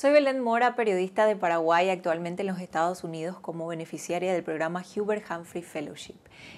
Soy Belén Mora, periodista de Paraguay, actualmente en los Estados Unidos como beneficiaria del programa Hubert Humphrey Fellowship.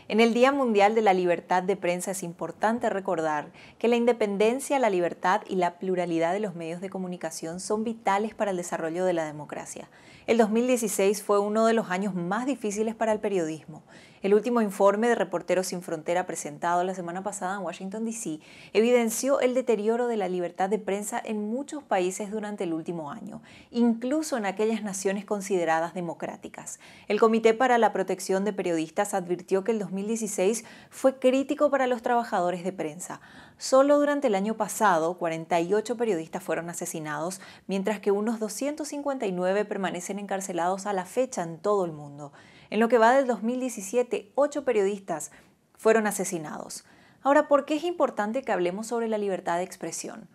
En el Día Mundial de la Libertad de Prensa es importante recordar que la independencia, la libertad y la pluralidad de los medios de comunicación son vitales para el desarrollo de la democracia. El 2016 fue uno de los años más difíciles para el periodismo. El último informe de Reporteros Sin Frontera presentado la semana pasada en Washington, D.C., evidenció el deterioro de la libertad de prensa en muchos países durante el último año, incluso en aquellas naciones consideradas democráticas. El Comité para la Protección de Periodistas advirtió que el 2016 fue crítico para los trabajadores de prensa. Solo durante el año pasado, 48 periodistas fueron asesinados, mientras que unos 259 permanecen encarcelados a la fecha en todo el mundo. En lo que va del 2017, ocho periodistas fueron asesinados. Ahora, ¿por qué es importante que hablemos sobre la libertad de expresión?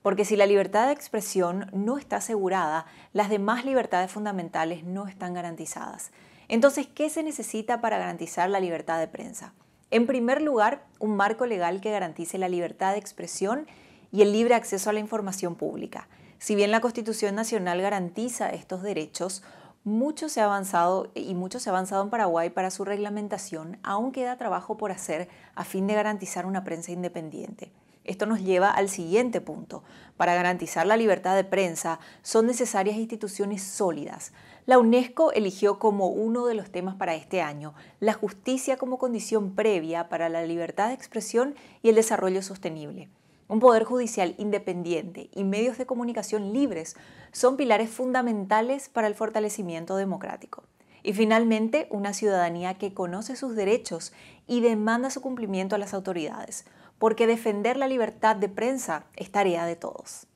Porque si la libertad de expresión no está asegurada, las demás libertades fundamentales no están garantizadas. Entonces, ¿qué se necesita para garantizar la libertad de prensa? En primer lugar, un marco legal que garantice la libertad de expresión y el libre acceso a la información pública. Si bien la Constitución Nacional garantiza estos derechos, mucho se ha avanzado y mucho se ha avanzado en Paraguay para su reglamentación, aún queda trabajo por hacer a fin de garantizar una prensa independiente. Esto nos lleva al siguiente punto. Para garantizar la libertad de prensa son necesarias instituciones sólidas. La UNESCO eligió como uno de los temas para este año la justicia como condición previa para la libertad de expresión y el desarrollo sostenible. Un poder judicial independiente y medios de comunicación libres son pilares fundamentales para el fortalecimiento democrático. Y finalmente, una ciudadanía que conoce sus derechos y demanda su cumplimiento a las autoridades, porque defender la libertad de prensa es tarea de todos.